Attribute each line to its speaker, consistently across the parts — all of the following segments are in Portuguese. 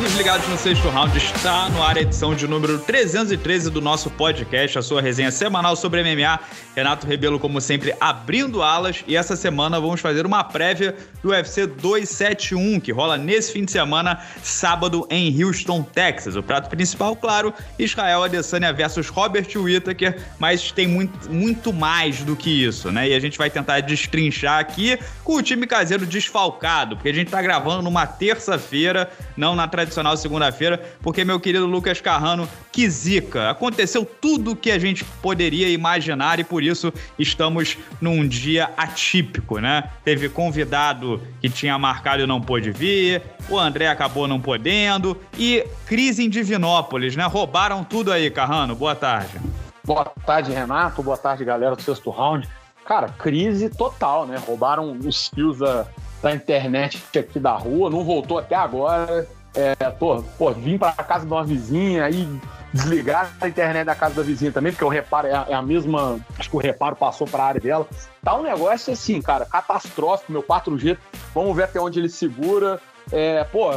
Speaker 1: Amigos ligados no sexto round, está no ar a edição de número 313 do nosso podcast, a sua resenha semanal sobre MMA. Renato Rebelo, como sempre, abrindo alas. E essa semana vamos fazer uma prévia do UFC 271, que rola nesse fim de semana, sábado, em Houston, Texas. O prato principal, claro, Israel Adesanya versus Robert Whittaker, mas tem muito, muito mais do que isso, né? E a gente vai tentar destrinchar aqui com o time caseiro desfalcado, porque a gente está gravando numa terça-feira, não na tradição tradicional segunda-feira, porque meu querido Lucas Carrano, que zica! Aconteceu tudo o que a gente poderia imaginar e por isso estamos num dia atípico, né? Teve convidado que tinha marcado e não pôde vir, o André acabou não podendo e crise em Divinópolis, né? Roubaram tudo aí, Carrano. Boa tarde. Boa tarde, Renato. Boa
Speaker 2: tarde, galera do sexto round. Cara, crise total, né? Roubaram os fios da, da internet aqui da rua, não voltou até agora é, pô, pô, vim pra casa de uma vizinha e desligar a internet da casa da vizinha também, porque o reparo é a, é a mesma. Acho que o reparo passou para a área dela. Tá um negócio assim, cara, catastrófico. Meu 4G, vamos ver até onde ele segura. É, pô,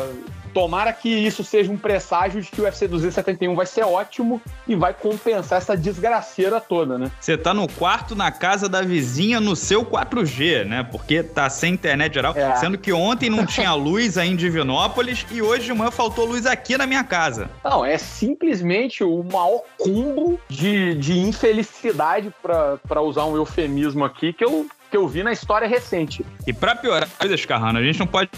Speaker 2: Tomara que isso seja um presságio de que o UFC 271 vai ser ótimo e vai compensar essa desgraceira toda, né?
Speaker 1: Você tá no quarto na casa da vizinha no seu 4G, né? Porque tá sem internet geral, é. sendo que ontem não tinha luz aí em Divinópolis e hoje de manhã faltou luz aqui na minha casa.
Speaker 2: Não, é simplesmente o maior cumbo de, de infelicidade, para usar um eufemismo aqui, que eu, que eu vi na história recente.
Speaker 1: E para piorar coisas, Carrano, a gente não pode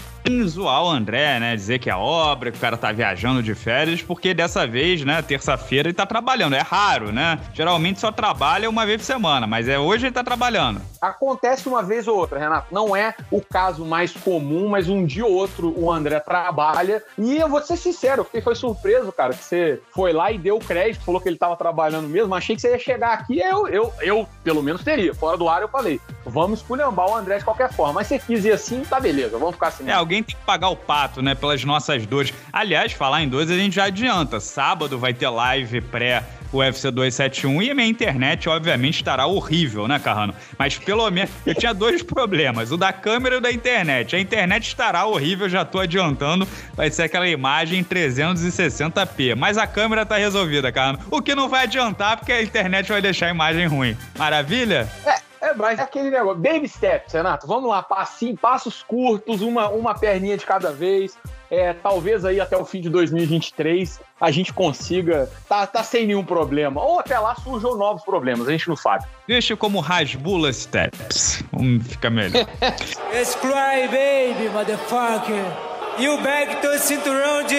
Speaker 1: zoar André, né? Dizer que é obra, que o cara tá viajando de férias, porque dessa vez, né, terça-feira ele tá trabalhando. É raro, né? Geralmente só trabalha uma vez por semana, mas é hoje ele tá trabalhando.
Speaker 2: Acontece uma vez ou outra, Renato. Não é o caso mais comum, mas um dia ou outro o André trabalha. E eu vou ser sincero, eu fiquei foi surpreso, cara, que você foi lá e deu crédito, falou que ele tava trabalhando mesmo. Achei que você ia chegar aqui, eu, eu, eu pelo menos teria. Fora do ar eu falei, vamos esculhambar o André de qualquer forma. Mas você quis ir assim, tá
Speaker 1: beleza, vamos ficar assim. É, alguém alguém tem que pagar o pato, né? Pelas nossas dores. Aliás, falar em dores a gente já adianta. Sábado vai ter live pré o UFC 271 e a minha internet, obviamente, estará horrível, né, Carrano? Mas pelo menos eu tinha dois problemas: o da câmera e o da internet. A internet estará horrível, já tô adiantando. Vai ser aquela imagem 360p. Mas a câmera tá resolvida, Carrano. O que não vai adiantar, porque a internet vai deixar a imagem ruim. Maravilha?
Speaker 2: É. É, é, aquele negócio. Baby steps, Renato. Vamos lá, passinho, passos curtos, uma, uma perninha de cada vez. É, talvez aí até o fim de 2023 a gente consiga. Tá, tá sem nenhum problema. Ou até lá surjam novos problemas, a gente não sabe.
Speaker 1: Deixa como rasbula steps. Um fica melhor. Let's baby, motherfucker. E o back to cinturão de.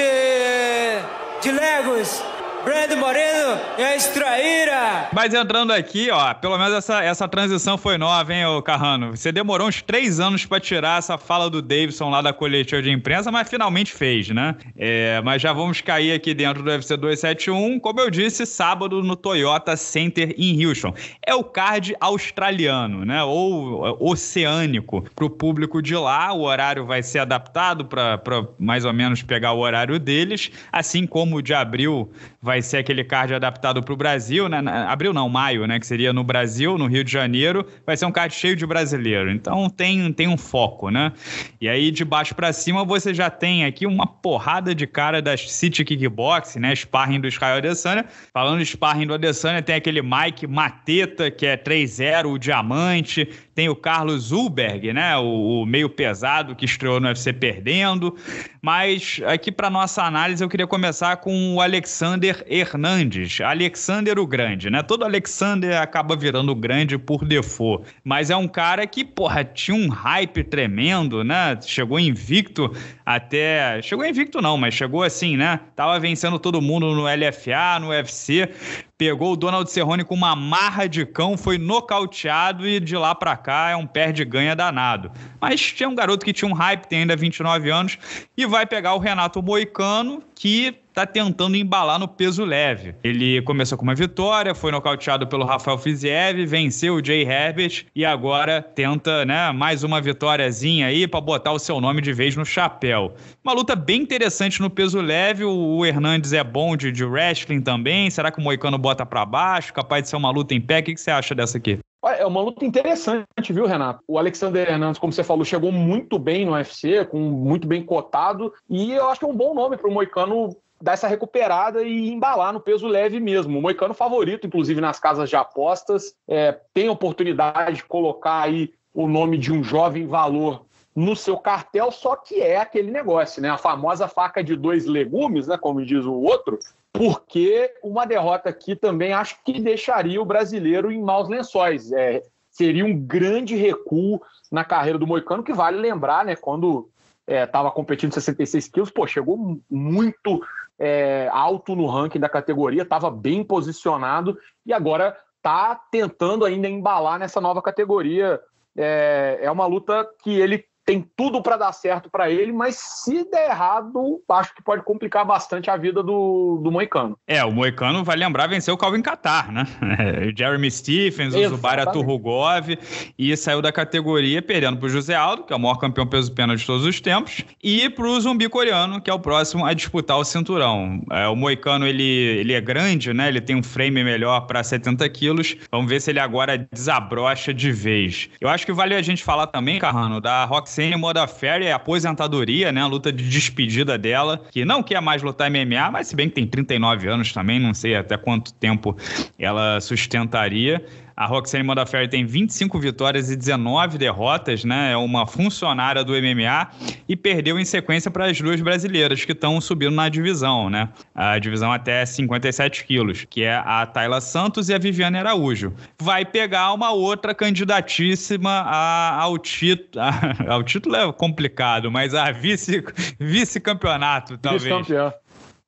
Speaker 1: de Legos. Brando Moreno e é a Extraíra. Mas entrando aqui, ó, pelo menos essa, essa transição foi nova, hein, ô Carrano? Você demorou uns três anos para tirar essa fala do Davidson lá da coletiva de imprensa, mas finalmente fez, né? É, mas já vamos cair aqui dentro do UFC 271, como eu disse, sábado no Toyota Center em Houston. É o card australiano, né? Ou é, oceânico para o público de lá. O horário vai ser adaptado para mais ou menos pegar o horário deles, assim como o de abril vai ser aquele card adaptado para o Brasil, né? Abril não, maio, né? Que seria no Brasil, no Rio de Janeiro. Vai ser um card cheio de brasileiro. Então tem, tem um foco, né? E aí de baixo para cima você já tem aqui uma porrada de cara das City Kickbox, né? Sparring do Israel Adesanya. Falando de sparring do Adesanya, tem aquele Mike Mateta, que é 3-0, o diamante tem o Carlos Ulberg, né, o, o, meio pesado que estreou no UFC perdendo. Mas aqui para nossa análise eu queria começar com o Alexander Hernandes, Alexander o Grande, né? Todo Alexander acaba virando grande por default, mas é um cara que, porra, tinha um hype tremendo, né? Chegou invicto até, chegou invicto não, mas chegou assim, né? Tava vencendo todo mundo no LFA, no UFC, pegou o Donald Cerrone com uma marra de cão, foi nocauteado e de lá para cá é um perde-ganha danado. Mas tinha um garoto que tinha um hype, tem ainda 29 anos, e vai pegar o Renato Moicano, que está tentando embalar no peso leve. Ele começou com uma vitória, foi nocauteado pelo Rafael Fiziev, venceu o Jay Herbert e agora tenta, né, mais uma vitóriazinha aí para botar o seu nome de vez no chapéu. Uma luta bem interessante no peso leve, o Hernandes é bom de, de wrestling também, será que o Moicano bota para baixo, capaz de ser uma luta em pé, o que, que você acha dessa aqui?
Speaker 2: É uma luta interessante, viu, Renato? O Alexander Hernandes, como você falou, chegou muito bem no UFC, com muito bem cotado, e eu acho que é um bom nome para o Moicano dar essa recuperada e embalar no peso leve mesmo. O Moicano favorito, inclusive, nas casas de apostas, é, tem oportunidade de colocar aí o nome de um jovem valor no seu cartel, só que é aquele negócio, né? A famosa faca de dois legumes, né? Como diz o outro, porque uma derrota aqui também acho que deixaria o brasileiro em maus lençóis. É, seria um grande recuo na carreira do Moicano, que vale lembrar, né? Quando estava é, competindo 66 quilos, pô, chegou muito é, alto no ranking da categoria, estava bem posicionado e agora está tentando ainda embalar nessa nova categoria. É, é uma luta que ele tem tudo para dar certo para ele, mas se der errado, acho que pode complicar bastante a vida do,
Speaker 1: do Moicano. É, o Moicano, vai lembrar, venceu o Calvin Catar, né? Jeremy Stephens, o Zubair Turugov, e saiu da categoria perdendo para o José Aldo, que é o maior campeão peso-pena de todos os tempos, e para o Zumbi coreano, que é o próximo a disputar o cinturão. É, o Moicano, ele, ele é grande, né? Ele tem um frame melhor para 70 quilos. Vamos ver se ele agora desabrocha de vez. Eu acho que vale a gente falar também, Carrano, da Roxy Seymour da Fair, é aposentadoria, né? A luta de despedida dela, que não quer mais lutar MMA, mas se bem que tem 39 anos também, não sei até quanto tempo ela sustentaria. A Roxane Modafferi tem 25 vitórias e 19 derrotas, né? É uma funcionária do MMA e perdeu em sequência para as duas brasileiras que estão subindo na divisão, né? A divisão até 57 quilos, que é a Tayla Santos e a Viviane Araújo. Vai pegar uma outra candidatíssima a, ao título. Ao título é complicado, mas a vice, vice-campeonato, talvez. Vice-campeão.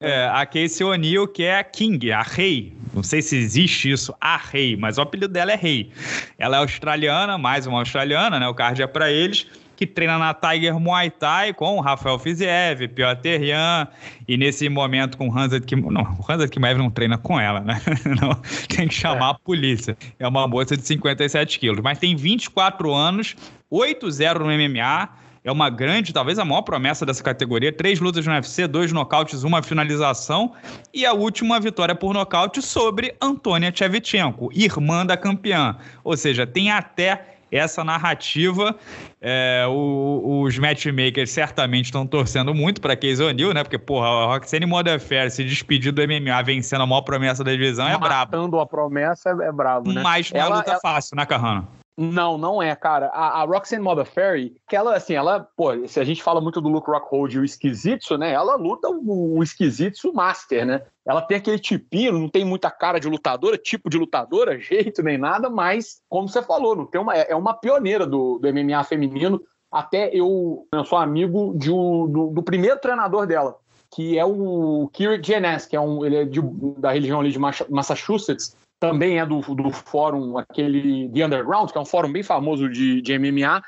Speaker 1: É, a Casey O'Neill, que é a King, a rei. Não sei se existe isso, a rei, mas o apelido dela é rei. Ela é australiana, mais uma australiana, né? O card é para eles que treina na Tiger Muay Thai com Rafael Fiziev, Piotr Jan, e nesse momento com o Hansa Kim... Não, Hansa Kimaev não treina com ela, né? Não, tem que chamar é. a polícia. É uma moça de 57 quilos, mas tem 24 anos, 8-0 no MMA, é uma grande, talvez a maior promessa dessa categoria. Três lutas no UFC, dois nocautes, uma finalização e a última vitória por nocaute sobre Antônia Tchevchenko, irmã da campeã. Ou seja, tem até essa narrativa. É, o, os matchmakers certamente estão torcendo muito para Case O'Neill, né? Porque, porra, a Roxane Modafair se despedir do MMA vencendo a maior promessa da divisão é brabo. Matando a promessa é, é brabo, né? Mas não é ela, é luta ela... fácil, né, Carrano?
Speaker 2: Não, não é, cara. A, a Roxanne Moda Ferry, que ela, assim, ela, pô, se a gente fala muito do Luke Rockhold e o esquisito, né? Ela luta o, o esquisito master, né? Ela tem aquele tipinho, não tem muita cara de lutadora, tipo de lutadora, jeito nem nada, mas, como você falou, não tem uma, é, é uma pioneira do, do MMA feminino. Até eu, eu sou amigo de um, do, do primeiro treinador dela, que é o Kirik Genes, que é um, ele é de, da religião ali de Massachusetts, também é do, do fórum aquele de Underground, que é um fórum bem famoso de, de MMA,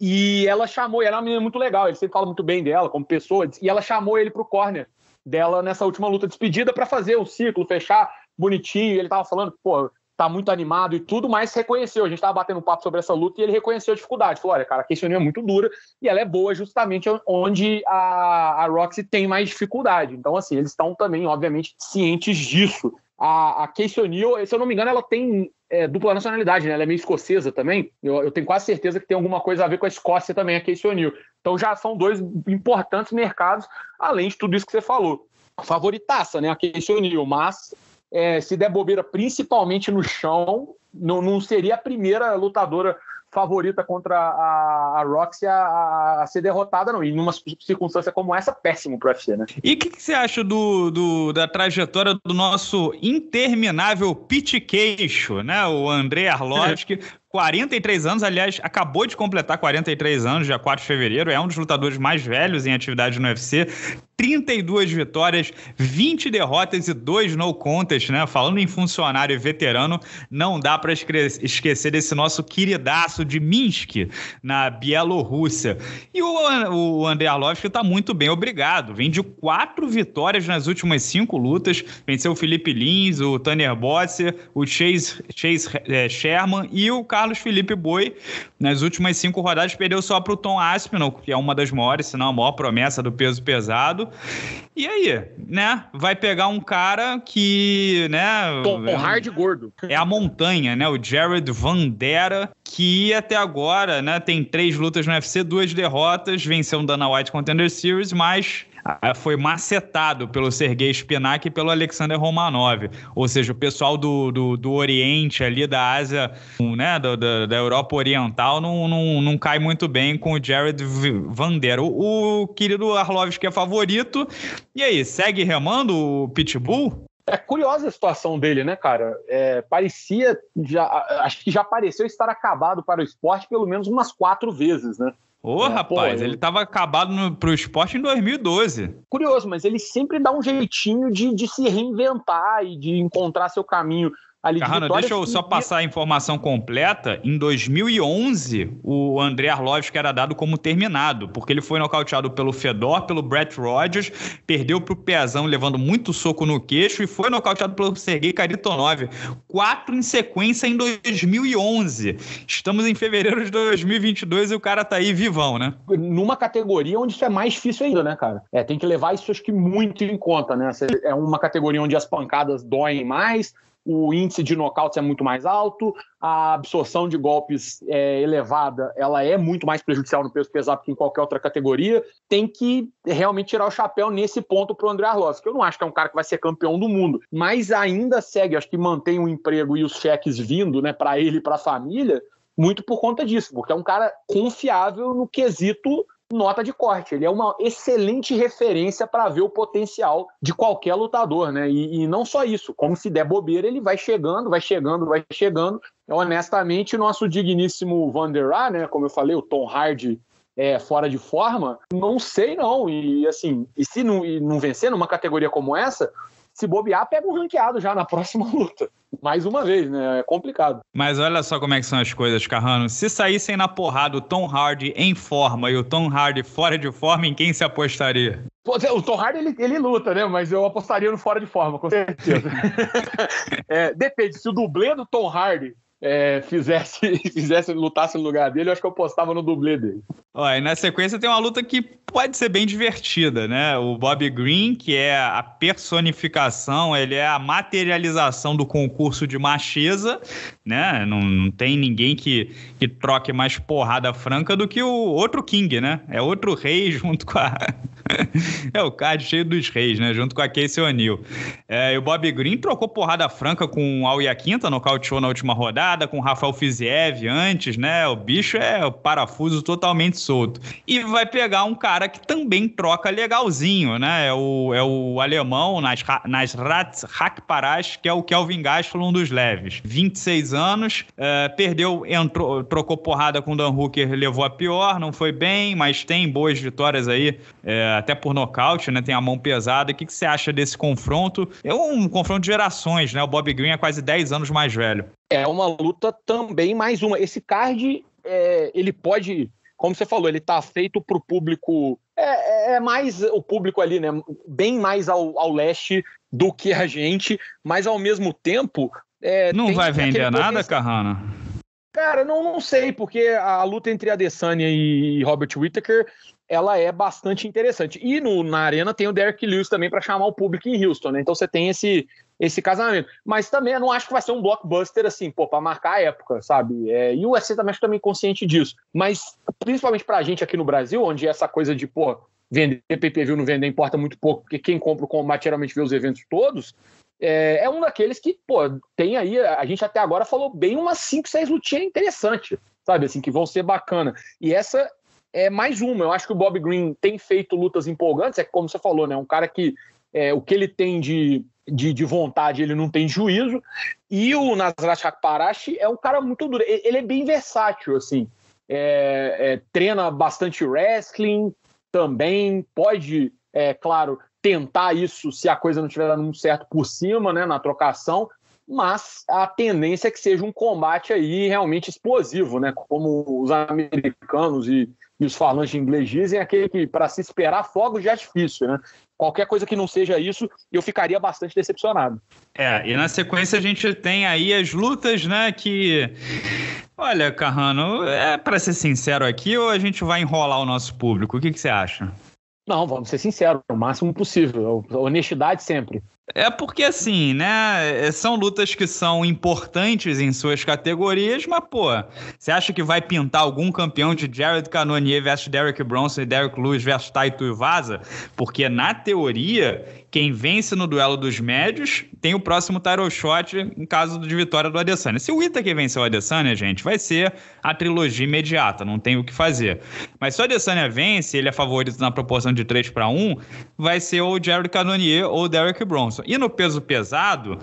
Speaker 2: e ela chamou, e ela é uma menina muito legal, ele sempre fala muito bem dela como pessoa, e ela chamou ele pro corner dela nessa última luta despedida para fazer o ciclo, fechar bonitinho, ele tava falando, pô, tá muito animado e tudo, mas reconheceu, a gente tava batendo um papo sobre essa luta e ele reconheceu a dificuldade, falou, olha, cara, a questão é muito dura e ela é boa justamente onde a, a Roxy tem mais dificuldade, então assim, eles estão também, obviamente, cientes disso, a, a Casey O'Neill, se eu não me engano, ela tem é, dupla nacionalidade, né? Ela é meio escocesa também. Eu, eu, tenho quase certeza que tem alguma coisa a ver com a Escócia também, a Casey O'Neill. Então já são dois importantes mercados, além de tudo isso que você falou. Favoritaça, né? A Casey O'Neill, mas é, se der bobeira, principalmente no chão, não, não seria a primeira lutadora favorita contra a, a Roxy a, a, ser derrotada, não. E numa circunstância como essa, péssimo para o UFC, né?
Speaker 1: E o que, que, você acha do, do, da trajetória do nosso interminável pit queixo, né? O André Arlovski 43 anos, aliás, acabou de completar 43 anos, dia 4 de fevereiro, é um dos lutadores mais velhos em atividade no UFC. 32 vitórias, 20 derrotas e 2 no contest, né? Falando em funcionário e veterano, não dá para esquecer desse nosso queridaço de Minsk, na Bielorrússia. E o, o André Arlovski tá muito bem, obrigado. Vem de 4 vitórias nas últimas 5 lutas, venceu o Felipe Lins, o Tanner Bosser, o Chase, Chase é, Sherman e o Carlos Felipe Boi, nas últimas cinco rodadas, perdeu só para o Tom Aspinall, que é uma das maiores, se não a maior promessa do peso pesado. E aí, né? Vai pegar um cara que, né? Tom é, hard gordo. É a montanha, né? O Jared Vandera, que até agora, né, tem três lutas no UFC, duas derrotas, venceu o Dana White Contender Series, mas foi macetado pelo Sergei Spivak e pelo Alexander Romanov. Ou seja, o pessoal do, do, do Oriente ali, da Ásia, né, da, da, da Europa Oriental, não, não, não cai muito bem com o Jared Vander. O, o querido Arlovski é favorito. E aí, segue remando o Pitbull? É curiosa a situação dele, né, cara? É, parecia, já, acho que
Speaker 2: já pareceu estar acabado para o esporte pelo menos umas quatro vezes, né? Ô, é, rapaz, pô, ele estava
Speaker 1: acabado para o esporte em 2012.
Speaker 2: Curioso, mas ele sempre dá um jeitinho de, de se reinventar e de encontrar seu caminho ali Carrano, de deixa eu só
Speaker 1: passar a informação completa. Em 2011, o André Arlovski era dado como terminado, porque ele foi nocauteado pelo Fedor, pelo Brett Rogers, perdeu para o Pezão, levando muito soco no queixo, e foi nocauteado pelo Sergei Karitonov. Quatro em sequência em 2011. Estamos em fevereiro de 2022 e o cara tá aí vivão, né?
Speaker 2: Numa categoria onde isso é mais difícil ainda, né, cara? É, tem que levar isso acho que muito em conta, né? É uma categoria onde as pancadas doem mais, o índice de nocaute é muito mais alto, a absorção de golpes é elevada, ela é muito mais prejudicial no peso pesado que em qualquer outra categoria. Tem que realmente tirar o chapéu nesse ponto para o André Arlovski, que eu não acho que é um cara que vai ser campeão do mundo, mas ainda segue, acho que mantém o emprego e os cheques vindo, né, para ele e para a família, muito por conta disso, porque é um cara confiável no quesito nota de corte. Ele é uma excelente referência para ver o potencial de qualquer lutador, né? E, e, não só isso, como se der bobeira, ele vai chegando, vai chegando, vai chegando. É, honestamente, nosso digníssimo Van der né? Como eu falei, o Tom Hardy é, fora de forma, não sei não. E assim, e se não, e não vencer numa categoria como essa, se bobear, pega um ranqueado já na próxima luta. Mais uma vez, né? É complicado.
Speaker 1: Mas olha só como é que são as coisas, Carrano. Se saíssem na porrada o Tom Hardy em forma e o Tom Hardy fora de forma, em quem se apostaria?
Speaker 2: O Tom Hardy, ele, ele luta, né? Mas eu apostaria no fora de forma, com certeza. é, depende, se o dublê do Tom Hardy é, fizesse, fizesse, lutasse no lugar dele, eu acho que eu postava no dublê dele.
Speaker 1: Ó, e na sequência tem uma luta que pode ser bem divertida, né? O Bob Green, que é a personificação, ele é a materialização do concurso de macheza, né? Não, não tem ninguém que, que troque mais porrada franca do que o outro King, né? É outro rei junto com a. é o card cheio dos reis, né? Junto com a Casey O'Neill. É, e o Bob Green trocou porrada franca com o Al Iaquinta, nocauteou na última rodada com o Rafael Fiziev antes, né? O bicho é o parafuso totalmente solto. E vai pegar um cara que também troca legalzinho, né? É o, é o alemão nas, nas Rats Hackparash, que é o Kelvin Gastelum dos leves. 26 anos, é, perdeu, entrou, trocou porrada com o Dan Hooker, levou a pior, não foi bem, mas tem boas vitórias aí, é, até por nocaute, né? Tem a mão pesada. O que, que você acha desse confronto? É um confronto de gerações, né? O Bob Green é quase 10 anos mais velho
Speaker 2: é uma luta também mais uma. Esse card, é, ele pode, como você falou, ele tá feito pro público. É, é, é, mais o público ali, né? Bem mais ao, ao leste do que a gente, mas ao mesmo tempo. É, não
Speaker 1: vai vender nada, potencial... Carrana?
Speaker 2: Cara, não, não sei, porque a luta entre a Adesanya e Robert Whittaker, ela é bastante interessante. E no, na arena tem o Derek Lewis também para chamar o público em Houston, né? Então você tem esse esse casamento. Mas também eu não acho que vai ser um blockbuster assim, pô, para marcar a época, sabe? É, e o UFC também acho também tá consciente disso. Mas principalmente pra gente aqui no Brasil, onde essa coisa de, pô, vender pay-per-view não vender importa muito pouco, porque quem compra o combate geralmente vê os eventos todos, é, é, um daqueles que, pô, tem aí, a gente até agora falou bem umas 5, 6 lutinhas interessantes, sabe, assim, que vão ser bacana. E essa é mais uma, eu acho que o Bob Green tem feito lutas empolgantes, é como você falou, né, um cara que, é, o que ele tem de de, de vontade, ele não tem juízo. E o Nasrat Akparashi é um cara muito duro. Ele é bem versátil, assim. É, é, treina bastante wrestling também, pode, é claro, tentar isso se a coisa não estiver dando certo por cima, né, na trocação, mas a tendência é que seja um combate aí realmente explosivo, né? Como os americanos e, e os falantes de inglês dizem, aquele que para se esperar fogo já é difícil, né? Qualquer coisa que não seja isso, eu ficaria bastante decepcionado.
Speaker 1: É, e na sequência a gente tem aí as lutas, né, que Olha, Carrano, é para ser sincero aqui ou a gente vai enrolar o nosso público? O que, que você acha?
Speaker 2: Não, vamos ser sinceros, o máximo possível. Honestidade sempre.
Speaker 1: É porque assim, né? É, são lutas que são importantes em suas categorias, mas, pô, você acha que vai pintar algum campeão de Jared Cannonier versus Derek Bronson e Derek Lewis versus Taito Vaza? Porque, na teoria, quem vence no duelo dos médios tem o próximo title shot em caso de vitória do Adesanya. Se o Itaker vencer o Adesanya, gente, vai ser a trilogia imediata, não tem o que fazer. Mas se o Adesanya vence, ele é favorito na proporção de 3 para 1, vai ser ou o Jerry Cannonier ou o Derek Bronson. E no peso pesado,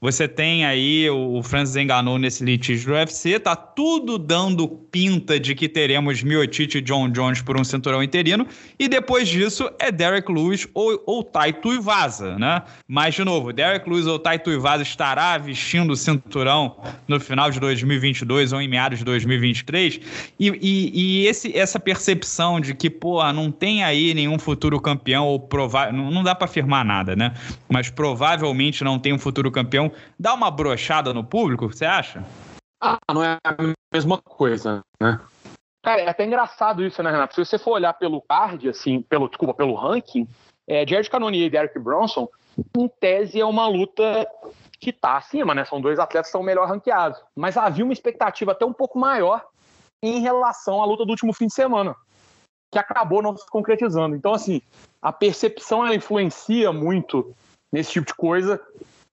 Speaker 1: você tem aí o Francis enganou nesse litígio do UFC, tá tudo dando pinta de que teremos Miotite e John Jones por um cinturão interino, e depois disso é Derek Lewis ou, ou Taito Ivan vaza, né? Mas, de novo, Derek Lewis ou Tai Ivasa estará vestindo o cinturão no final de 2022 ou em meados de 2023. E, e, e esse, essa percepção de que, pô, não tem aí nenhum futuro campeão ou provável. Não, não dá para afirmar nada, né? Mas provavelmente não tem um futuro campeão. Dá uma brochada no público, você acha? Ah, não é a mesma coisa, né?
Speaker 2: Cara, é até engraçado isso, né, Renato? Se você for olhar pelo card, assim, pelo, desculpa, pelo ranking, é, Jared Cannonier e Derek Bronson, em tese é uma luta que está acima, né? São dois atletas que estão melhor ranqueados. Mas havia uma expectativa até um pouco maior em relação à luta do último fim de semana, que acabou não se concretizando. Então, assim, a percepção ela influencia muito nesse tipo de coisa.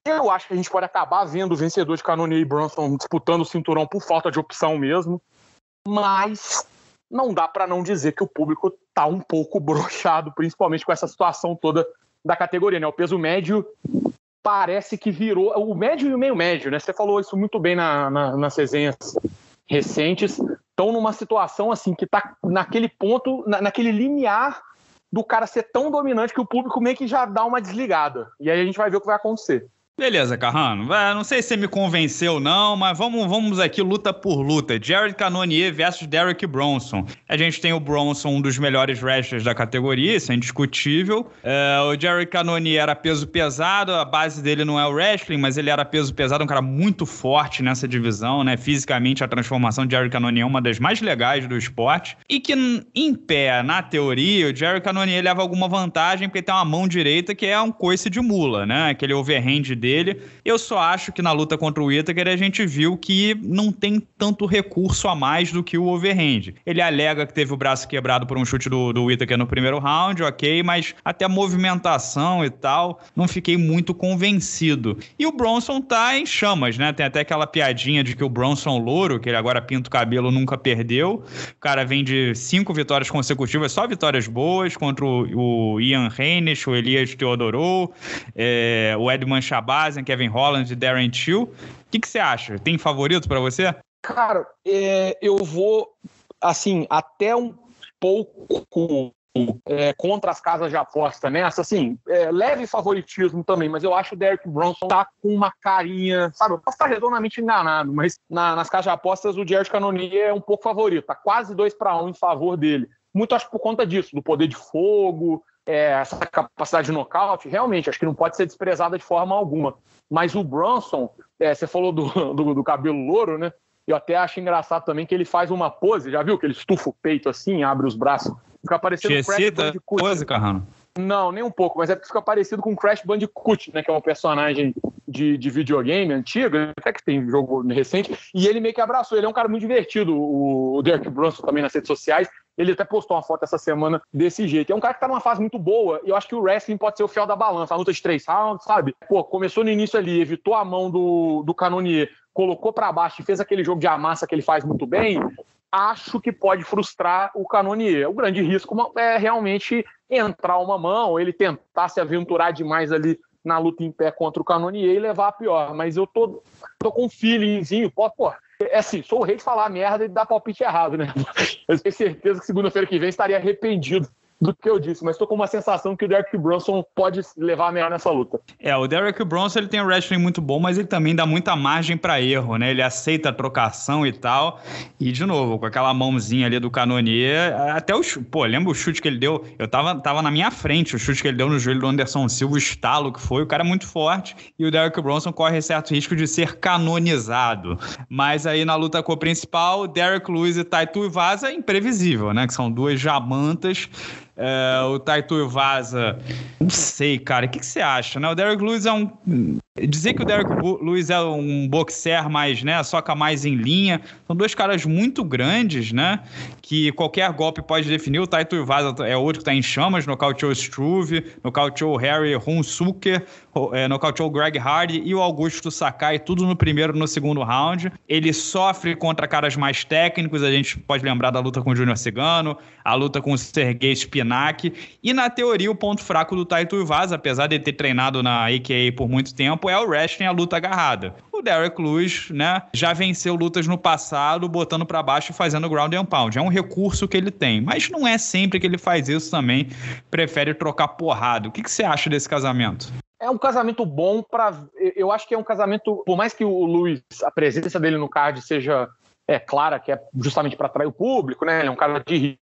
Speaker 2: Eu acho que a gente pode acabar vendo o vencedor de Cannonier e Bronson disputando o cinturão por falta de opção mesmo. Mas não dá para não dizer que o público tá um pouco brochado, principalmente com essa situação toda da categoria, né? O peso médio parece que virou o médio e o meio médio, né? Você falou isso muito bem na, na, nas resenhas recentes, estão numa situação assim que tá naquele ponto, na, naquele limiar do cara ser tão dominante que o público meio que já dá uma desligada. E aí a gente vai ver o que vai
Speaker 1: acontecer. Beleza, Carrano. Não sei se você me convenceu não, mas vamos, vamos aqui luta por luta. Jared Cannonier versus Derek Bronson. A gente tem o Bronson, um dos melhores wrestlers da categoria, isso é indiscutível. É, o Jared Cannonier era peso pesado, a base dele não é o wrestling, mas ele era peso pesado, um cara muito forte nessa divisão, né? Fisicamente, a transformação de Jared Cannonier é uma das mais legais do esporte. E que, em pé, na teoria, o Jared Cannonier leva alguma vantagem porque tem uma mão direita que é um coice de mula, né? Aquele overhand dele dele. Eu só acho que na luta contra o Whittaker a gente viu que não tem tanto recurso a mais do que o overhand. Ele alega que teve o braço quebrado por um chute do, do Whittaker no primeiro round, ok, mas até a movimentação e tal, não fiquei muito convencido. E o Bronson tá em chamas, né? Tem até aquela piadinha de que o Bronson louro, que ele agora pinta o cabelo, nunca perdeu. O cara vem de cinco vitórias consecutivas, só vitórias boas contra o, o Ian Reines, o Elias Teodorou, é, o Edman Chabat fazem, Kevin Holland, Darren Till. O que, que você acha? Tem favoritos para você?
Speaker 2: Cara, é, eu vou, assim, até um pouco é, contra as casas de aposta nessa, assim, é, leve favoritismo também, mas eu acho o Derek Bronson tá com uma carinha, sabe? Eu posso estar redondamente enganado, mas na, nas casas de apostas o Jared Cannonier é um pouco favorito, tá quase dois para um em favor dele. Muito acho por conta disso, do poder de fogo, é, essa capacidade de nocaute, realmente, acho que não pode ser desprezada de forma alguma. Mas o Bronson, é, você falou do, do, do, cabelo louro, né? Eu até acho engraçado também que ele faz uma pose, já viu? Que ele estufa o peito assim, abre os braços, fica parecendo um
Speaker 1: coisa. pose, Carrano?
Speaker 2: Não, nem um pouco, mas é porque fica parecido com Crash Bandicoot, né? Que é um personagem de, de videogame antigo, até que tem jogo recente, e ele meio que abraçou. Ele é um cara muito divertido, o, Derek Brunson também nas redes sociais. Ele até postou uma foto essa semana desse jeito. É um cara que tá numa fase muito boa, e eu acho que o wrestling pode ser o fiel da balança, a luta de três rounds, sabe? Pô, começou no início ali, evitou a mão do, do Canonier, colocou para baixo e fez aquele jogo de amassa que ele faz muito bem acho que pode frustrar o Canonier. O grande risco é realmente entrar uma mão, ele tentar se aventurar demais ali na luta em pé contra o Canonier e levar a pior. Mas eu tô, tô com um feelingzinho, pô, pô, é assim, sou o rei de falar merda e dar palpite errado, né? Eu tenho certeza que segunda-feira que vem estaria arrependido do que eu disse, mas estou com uma sensação que o Derek Bronson pode levar a melhor nessa luta.
Speaker 1: É, o Derek Bronson ele tem um wrestling muito bom, mas ele também dá muita margem para erro, né? Ele aceita a trocação e tal. E de novo, com aquela mãozinha ali do Canonier, até o pô, lembra o chute que ele deu? Eu tava, tava na minha frente, o chute que ele deu no joelho do Anderson Silva, o estalo que foi, o cara é muito forte e o Derek Bronson corre certo risco de ser canonizado. Mas aí na luta o principal, Derek Lewis e Taitu Vaza, imprevisível, né? Que são duas jamantas é, o Taitur Vaza, não sei, cara. O que, que você acha? Né? O Derrick Lewis é um Dizer que o Derek Lewis é um boxer mais, né, soca mais em linha, são dois caras muito grandes, né, que qualquer golpe pode definir. O Taito Vaza é outro que está em chamas, nocauteou Struve, nocauteou Harry Hunsuker, é, nocauteou Greg Hardy e o Augusto Sakai, tudo no primeiro e no segundo round. Ele sofre contra caras mais técnicos, a gente pode lembrar da luta com o Júnior Cigano, a luta com o Sergei Spinac, e na teoria o ponto fraco do Taito Vaza, apesar de ter treinado na AKA por muito tempo, tempo é o wrestling, a luta agarrada. O Derek Lewis, né, já venceu lutas no passado, botando para baixo e fazendo ground and pound. É um recurso que ele tem, mas não é sempre que ele faz isso também. Prefere trocar porrada. O que, que você acha desse casamento?
Speaker 2: É um casamento bom para. Eu acho que é um casamento. Por mais que o Luiz, a presença dele no card seja é clara, que é justamente para atrair o público, né? Ele é um cara de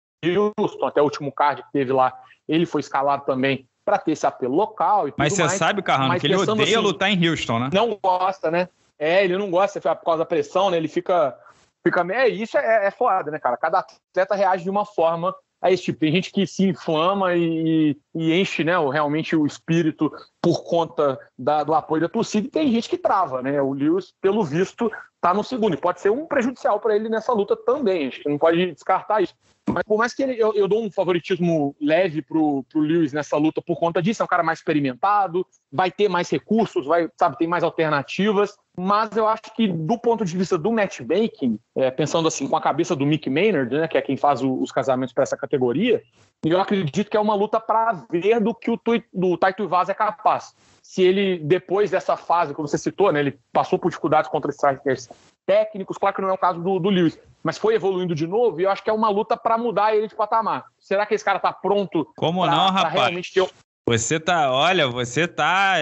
Speaker 2: Houston, até o último card que teve lá, ele foi escalado também para ter esse apelo local e Mas você mais. sabe, Carrano, Mas que ele odeia assim, lutar em Houston, né? Não gosta, né? É, ele não gosta é por causa da pressão, né? Ele fica. fica é, isso é, é foda, né, cara? Cada atleta reage de uma forma a esse tipo. Tem gente que se inflama e, e enche né, realmente o espírito por conta da, do apoio da torcida, e tem gente que trava, né? O Lewis, pelo visto, tá no segundo. E pode ser um prejudicial para ele nessa luta também. A gente não pode descartar isso. Mas por mais que ele, eu, eu dou um favoritismo leve pro, pro Lewis nessa luta por conta disso, é um cara mais experimentado, vai ter mais recursos, vai, sabe, tem mais alternativas. Mas eu acho que do ponto de vista do matchmaking, é, pensando assim com a cabeça do Mick Maynard, né, que é quem faz o, os casamentos para essa categoria, eu acredito que é uma luta para ver do que o, do Taito Vaz é capaz se ele, depois dessa fase, como você citou, né, ele passou por dificuldades contra strikers técnicos, claro que não é o caso do, do Lewis, mas foi evoluindo de novo e eu acho que é uma luta para mudar ele de patamar. Será que esse cara está pronto?
Speaker 1: Como pra, não, rapaz? Realmente ter... Você tá, olha, você tá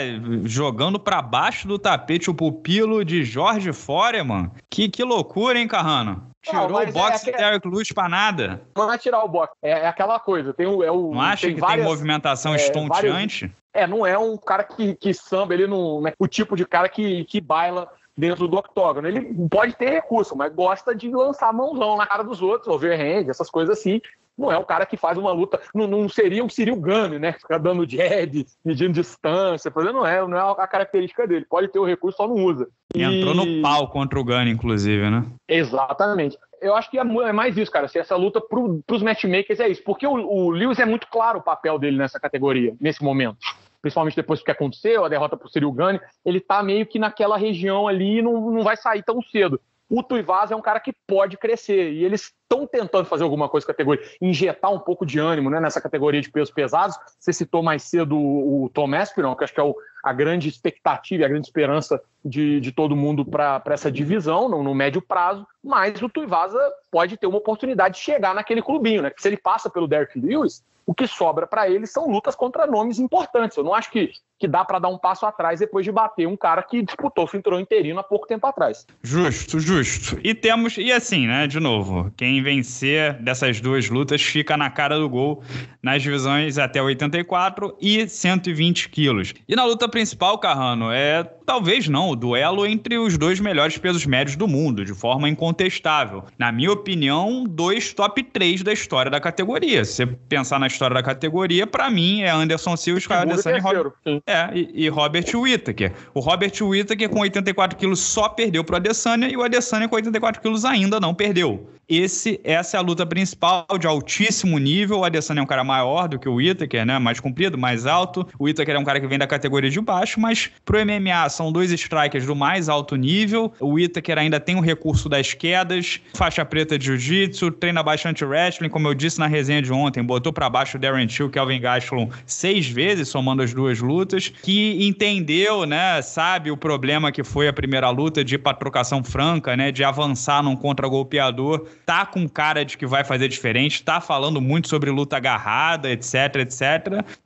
Speaker 1: jogando para baixo do tapete o pupilo de Jorge Foreman. Que, que loucura, hein, Carrano? Tirou não, o boxe é, do Derek Lewis pra nada.
Speaker 2: Não é tirar o boxe, é, é aquela coisa. Tem, é o, não acha tem que várias, tem movimentação é, estonteante? Várias, é, não é um cara que, que samba, ele não, não é o tipo de cara que, que baila dentro do octógono. Ele pode ter recurso, mas gosta de lançar mãozão na cara dos outros, overhand, essas coisas assim. Não é o cara que faz uma luta, não, não seria um Cyril né? Ficar dando jab, medindo distância, fazendo, não é, não é a característica dele. Pode ter o recurso, só não usa. E... Entrou no
Speaker 1: pau contra o Gane, inclusive, né?
Speaker 2: Exatamente eu acho que é, é mais isso, cara. Se essa luta pro, pros matchmakers é isso. Porque o, o Lewis é muito claro o papel dele nessa categoria, nesse momento principalmente depois do que aconteceu, a derrota para o Cyril ele está meio que naquela região ali e não, não vai sair tão cedo. O Tuivasa é um cara que pode crescer e eles estão tentando fazer alguma coisa com a categoria, injetar um pouco de ânimo né, nessa categoria de pesos pesados. Você citou mais cedo o, o Tom Espiron, que acho que é o, a grande expectativa, a grande esperança de, de todo mundo para essa divisão no, no, médio prazo, mas o Tuivasa pode ter uma oportunidade de chegar naquele clubinho, né? Se ele passa pelo Derrick Lewis, o que sobra para ele são lutas contra nomes importantes. Eu não acho que, que dá para dar um passo atrás depois de bater um cara que disputou o cinturão interino há pouco tempo atrás.
Speaker 1: Justo, justo. E temos, e assim, né, de novo, quem vencer dessas duas lutas fica na cara do gol nas divisões até 84 e 120 quilos. E na luta principal, Carrano, é talvez não o duelo entre os dois melhores pesos médios do mundo, de forma incontestável. Na minha opinião, dois top 3 da história da categoria. Se você pensar na história da categoria, para mim é Anderson Silva, Adesanya e, Robert... é, e, e Robert Whittaker. O Robert Whittaker com 84 quilos só perdeu pro Adesanya e o Adesanya com 84 quilos ainda não perdeu. Esse, essa é a luta principal de altíssimo nível. O Adesanya é um cara maior do que o Whittaker, né? Mais comprido, mais alto. O Whittaker é um cara que vem da categoria de baixo, mas pro MMA são dois strikes strikers do mais alto nível. O Itaker ainda tem o um recurso das quedas, faixa preta de jiu-jitsu, treina bastante wrestling, como eu disse na resenha de ontem, botou para baixo o Darren Till, Kelvin Gastelum, seis vezes, somando as duas lutas, que entendeu, né, sabe o problema que foi a primeira luta de ir pra trocação franca, né, de avançar num contra-golpeador, tá com cara de que vai fazer diferente, tá falando muito sobre luta agarrada, etc, etc.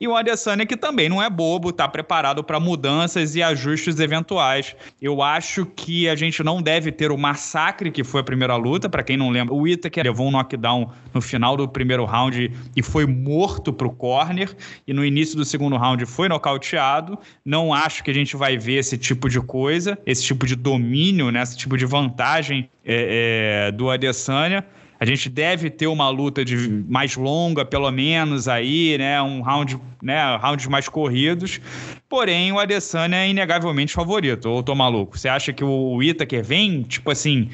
Speaker 1: E o Adesanya que também não é bobo, tá preparado para mudanças e ajustes eventuais eu acho que a gente não deve ter o massacre que foi a primeira luta. Para quem não lembra, o Itaker levou um knockdown no final do primeiro round e foi morto pro corner. E no início do segundo round foi nocauteado. Não acho que a gente vai ver esse tipo de coisa, esse tipo de domínio, né? esse tipo de vantagem é, é, do Adesanya. A gente deve ter uma luta de mais longa, pelo menos aí, né? Um round, né? Rounds mais corridos. Porém, o Adesanya é inegavelmente favorito. Ou tô maluco? Você acha que o Itaker vem? Tipo assim,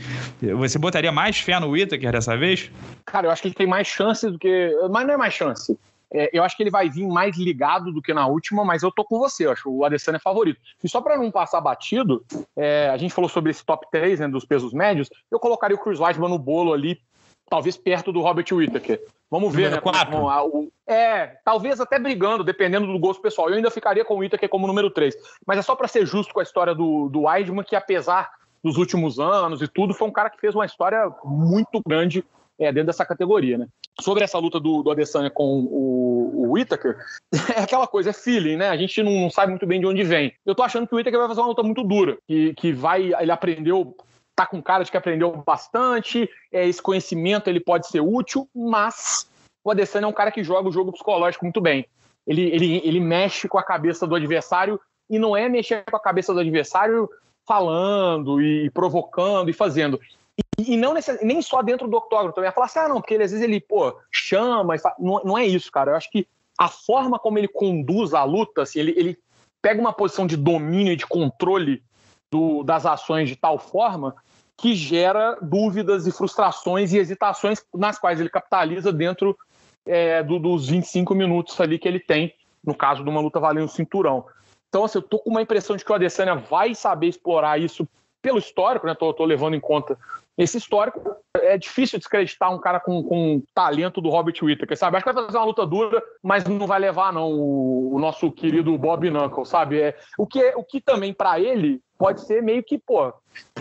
Speaker 1: você botaria mais fé no Itaker dessa vez?
Speaker 2: Cara, eu acho que ele tem mais chance do que. Mas não é mais chance. É, eu acho que ele vai vir mais ligado do que na última, mas eu tô com você, eu acho o Adesanya é favorito. E só para não passar batido, é, a gente falou sobre esse top 3 né, dos pesos médios, eu colocaria o Chris Weidman no bolo ali talvez perto do Robert Whittaker. Vamos ver, número né? Quatro. Como, a, o, é, talvez até brigando, dependendo do gosto pessoal. Eu ainda ficaria com o Whittaker como número 3. Mas é só para ser justo com a história do, do Weidman, que apesar dos últimos anos e tudo, foi um cara que fez uma história muito grande é, dentro dessa categoria, né? Sobre essa luta do, do Adesanya com o, o Whittaker, é aquela coisa, é feeling, né? A gente não, não, sabe muito bem de onde vem. Eu tô achando que o Whittaker vai fazer uma luta muito dura, que, que vai, ele aprendeu tá com cara de que aprendeu bastante, é, esse conhecimento ele pode ser útil, mas o Adesanya é um cara que joga o jogo psicológico muito bem. Ele, ele, ele mexe com a cabeça do adversário e não é mexer com a cabeça do adversário falando e provocando e fazendo. E, e não necess... nem só dentro do octógono também. É falar assim, ah, não, porque ele, às vezes ele, pô, chama. Fala... Não, não é isso, cara. Eu acho que a forma como ele conduz a luta, assim, ele, ele pega uma posição de domínio e de controle do, das ações de tal forma que gera dúvidas e frustrações e hesitações nas quais ele capitaliza dentro é, do, dos 25 minutos ali que ele tem, no caso de uma luta valendo cinturão. Então, assim, eu tô com uma impressão de que o Adesanya vai saber explorar isso pelo histórico, né? Tô, tô levando em conta esse histórico. É difícil descreditar um cara com, com talento do Robert Whittaker, sabe? Acho que vai fazer uma luta dura, mas não vai levar, não, o, o nosso querido Bob Knuckle, sabe? É, o, que, é, o que também, para ele, pode ser meio que, pô,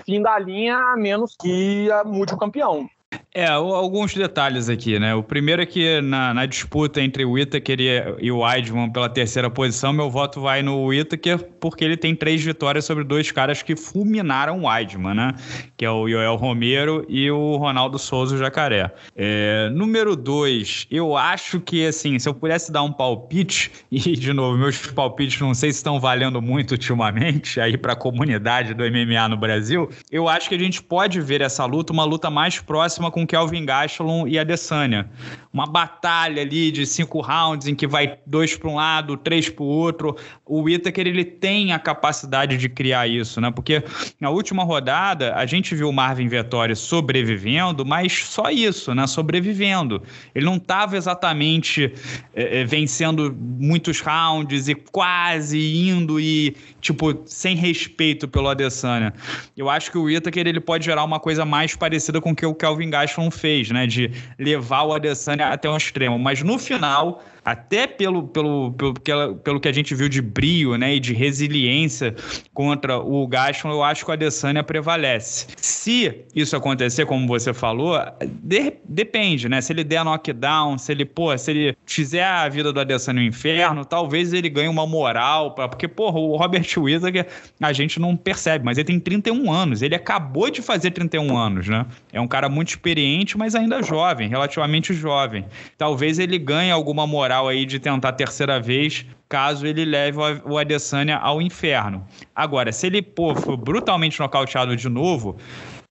Speaker 2: fim da linha a menos que mude o campeão.
Speaker 1: É, alguns detalhes aqui, né? O primeiro é que na, na disputa entre o Whittaker e, o Weidman pela terceira posição, meu voto vai no Whittaker porque ele tem três vitórias sobre dois caras que fulminaram o Weidman, né? Que é o Joel Romero e o Ronaldo Souza o Jacaré. É, número dois, eu acho que, assim, se eu pudesse dar um palpite, e de novo, meus palpites não sei se estão valendo muito ultimamente aí para a comunidade do MMA no Brasil, eu acho que a gente pode ver essa luta uma luta mais próxima com com Kelvin Gastelum e Adesanya. Uma batalha ali de cinco rounds em que vai dois para um lado, três para o outro. O Whittaker ele tem a capacidade de criar isso, né? Porque na última rodada a gente viu o Marvin Vettori sobrevivendo, mas só isso, né? Sobrevivendo. Ele não estava exatamente é, vencendo muitos rounds e quase indo e tipo sem respeito pelo Adesanya. Eu acho que o Whittaker ele pode gerar uma coisa mais parecida com o que o Kelvin Gastelum não fez, né? De levar o Adesanya até um extremo. Mas no final, até pelo, pelo, pelo, pelo que a gente viu de brio né, e de resiliência contra o Gaston, eu acho que o Adesanya prevalece. Se isso acontecer, como você falou, de, depende, né? Se ele der knockdown, se ele, pô, se ele fizer a vida do Adesanya no inferno, talvez ele ganhe uma moral, pra, porque, porra, o Robert Whittaker a gente não percebe, mas ele tem 31 anos, ele acabou de fazer 31 anos, né? É um cara muito experiente, mas ainda jovem, relativamente jovem. Talvez ele ganhe alguma moral aí de tentar a terceira vez, caso ele leve o Adesanya ao inferno. Agora, se ele pô, for brutalmente nocauteado de novo,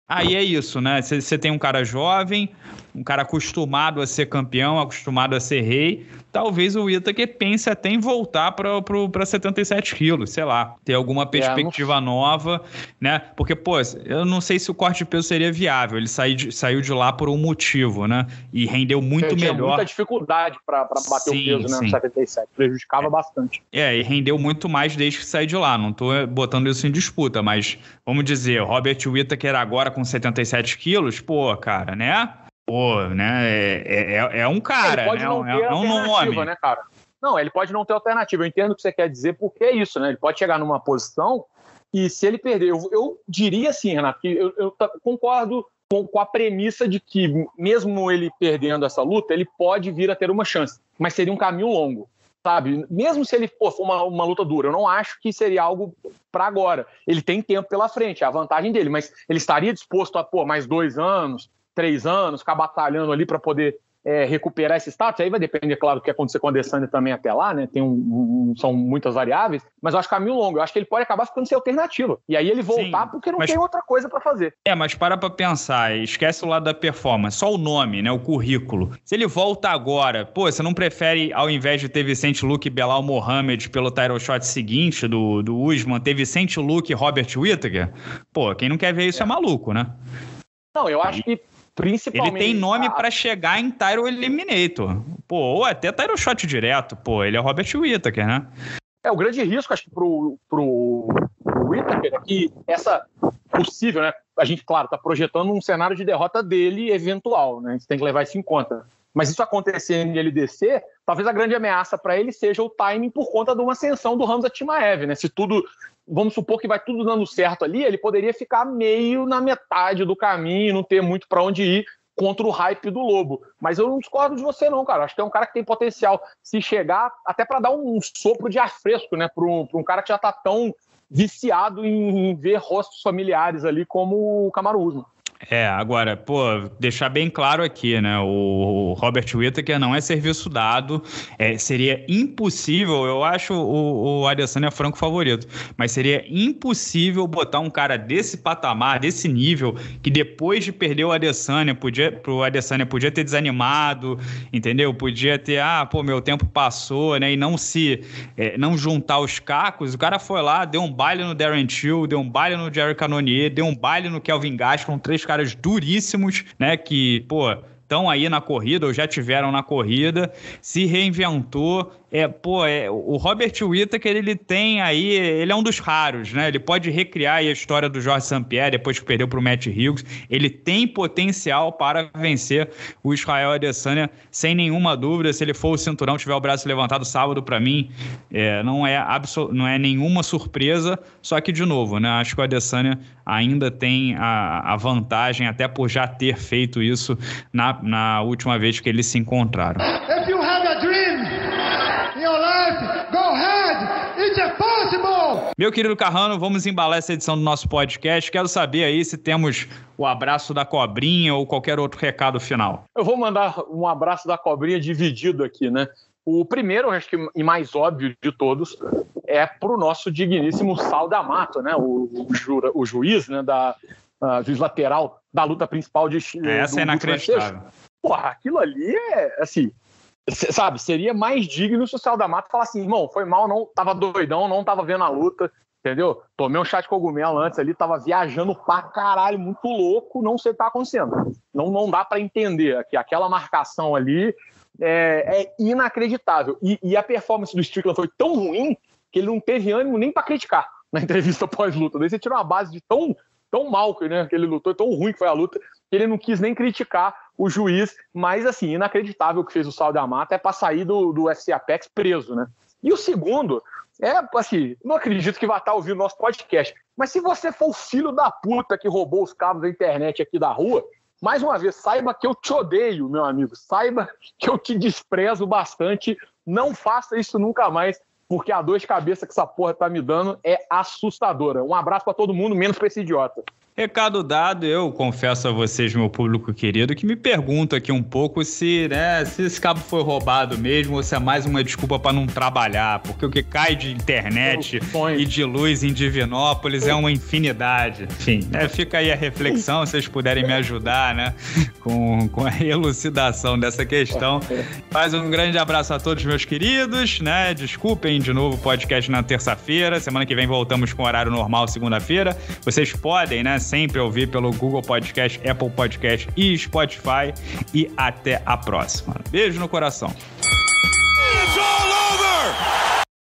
Speaker 1: aí é isso, né? Você tem um cara jovem, um cara acostumado a ser campeão, acostumado a ser rei, talvez o Itaker pense até em voltar para 77 quilos, sei lá, ter alguma é, perspectiva é, nova, né? Porque, pô, eu não sei se o corte de peso seria viável, ele sai saiu de lá por um motivo, né? E rendeu muito Tinha melhor. muita
Speaker 2: dificuldade para bater sim, o peso, né? 77, prejudicava é, bastante.
Speaker 1: É, e rendeu muito mais desde que saiu de lá, não estou botando isso em disputa, mas vamos dizer, Robert Whittaker agora com 77 quilos, pô, cara, né? pô, né? É, é, é, é um cara, né? é, um, é um nome. Né,
Speaker 2: cara? Não, ele pode não ter alternativa. Eu entendo o que você quer dizer, porque é isso, né? Ele pode chegar numa posição e se ele perder, eu, eu diria assim, Renato, que eu, eu concordo com, com, a premissa de que, mesmo ele perdendo essa luta, ele pode vir a ter uma chance, mas seria um caminho longo, sabe? Mesmo se ele pô, for uma, uma luta dura, eu não acho que seria algo para agora. Ele tem tempo pela frente, é a vantagem dele, mas ele estaria disposto a, pô, mais dois anos, três anos, ficar batalhando ali para poder é, recuperar esse status. Aí vai depender, claro, do que acontecer com a Adesanya também até lá, né? Tem um, um, são muitas variáveis, mas eu acho é caminho longo. Eu acho que ele pode acabar ficando sem alternativa. E aí ele voltar Sim, porque não mas, tem outra
Speaker 1: coisa para fazer. É, mas para pra pensar, esquece o lado da performance, só o nome, né? O currículo. Se ele volta agora, pô, você não prefere, ao invés de ter Vicente Luke e Belal Mohamed pelo title shot seguinte do, do Usman, ter Vicente Luke e Robert Whittaker? Pô, quem não quer ver isso é, é maluco, né?
Speaker 2: Não, eu acho que
Speaker 1: Principalmente. Ele tem nome a... para chegar em Tyro Eliminator. Pô, ou até Tyro Shot direto. Pô, ele é Robert Whittaker, né? É, o grande risco, acho que, pro, pro
Speaker 2: Whittaker é que essa possível, né? A gente, claro, tá projetando um cenário de derrota dele eventual, né? A gente tem que levar isso em conta. Mas isso acontecer e ele descer, talvez a grande ameaça para ele seja o timing por conta de uma ascensão do Ramza Timaev, né? Se tudo, vamos supor que vai tudo dando certo ali, ele poderia ficar meio na metade do caminho, não ter muito para onde ir contra o hype do Lobo. Mas eu não discordo de você não, cara. Acho que é um cara que tem potencial se chegar até para dar um sopro de ar fresco, né, para um, um, cara que já está tão viciado em, em ver rostos familiares ali como o Camaro Usman.
Speaker 1: É, agora, pô, deixar bem claro aqui, né? O, Robert Whittaker não é serviço dado, é, seria impossível, eu acho o, o Adesanya Franco favorito, mas seria impossível botar um cara desse patamar, desse nível, que depois de perder o Adesanya, podia, o Adesanya podia ter desanimado, entendeu? Podia ter, ah, pô, meu tempo passou, né? E não se, é, não juntar os cacos, o cara foi lá, deu um baile no Darren Till, deu um baile no Jerry Cannonier, deu um baile no Kelvin Gaston, três caras duríssimos, né? Que, pô, estão aí na corrida ou já tiveram na corrida, se reinventou, é, pô, é, o Robert Whittaker, ele tem aí, ele é um dos raros, né? Ele pode recriar a história do Jorge Sampier depois que perdeu para o Matt Hughes. Ele tem potencial para vencer o Israel Adesanya, sem nenhuma dúvida. Se ele for o cinturão, tiver o braço levantado sábado, para mim, é, não, é não é nenhuma surpresa. Só que, de novo, né? Acho que o Adesanya ainda tem a, a vantagem, até por já ter feito isso na, na última vez que eles se encontraram. Meu querido Carrano, vamos embalar essa edição do nosso podcast. Quero saber aí se temos o abraço da cobrinha ou qualquer outro recado final.
Speaker 2: Eu vou mandar um abraço da cobrinha dividido aqui, né? O primeiro, acho que e mais óbvio de todos, é para o nosso digníssimo Saldamato, né? O, o, o juiz, né? Da uh, juiz lateral da luta principal de Chile. Essa é inacreditável. Porra, aquilo ali é assim sabe, seria mais digno se o Céu da Mata falar assim, irmão, foi mal, não tava doidão, não tava vendo a luta, entendeu? Tomei um chá de cogumelo antes ali, tava viajando pra caralho, muito louco, não sei o que tá acontecendo. Não, não dá para entender que aquela marcação ali é, é inacreditável. E, e, a performance do Strickland foi tão ruim que ele não teve ânimo nem para criticar na entrevista pós-luta. Daí você tirou uma base de tão, tão mal que, né, que ele lutou, tão ruim que foi a luta, que ele não quis nem criticar o juiz, mas assim, inacreditável que fez o Sal da Mata é para sair do, do FC Apex preso, né? E o segundo, é assim, não acredito que vá estar tá ouvindo nosso podcast, mas se você for o filho da puta que roubou os cabos da internet aqui da rua, mais uma vez, saiba que eu te odeio, meu amigo, saiba que eu te desprezo bastante, não faça isso nunca mais, porque a dois cabeças que essa porra tá me dando é assustadora. Um abraço para todo mundo, menos para esse idiota.
Speaker 1: Recado dado, eu confesso a vocês, meu público querido, que me pergunto aqui um pouco se, né, se esse cabo foi roubado mesmo ou se é mais uma desculpa para não trabalhar, porque o que cai de internet e de luz em Divinópolis é uma infinidade. Enfim, né, fica aí a reflexão, se vocês puderem me ajudar, né, com, com a elucidação dessa questão. Faz um grande abraço a todos, meus queridos, né, desculpem de novo o podcast na terça-feira, semana que vem voltamos com horário normal, segunda-feira. Vocês podem, né, sempre ouvir pelo Google Podcast, Apple Podcast e Spotify. E até a próxima. Beijo no coração. It's all over!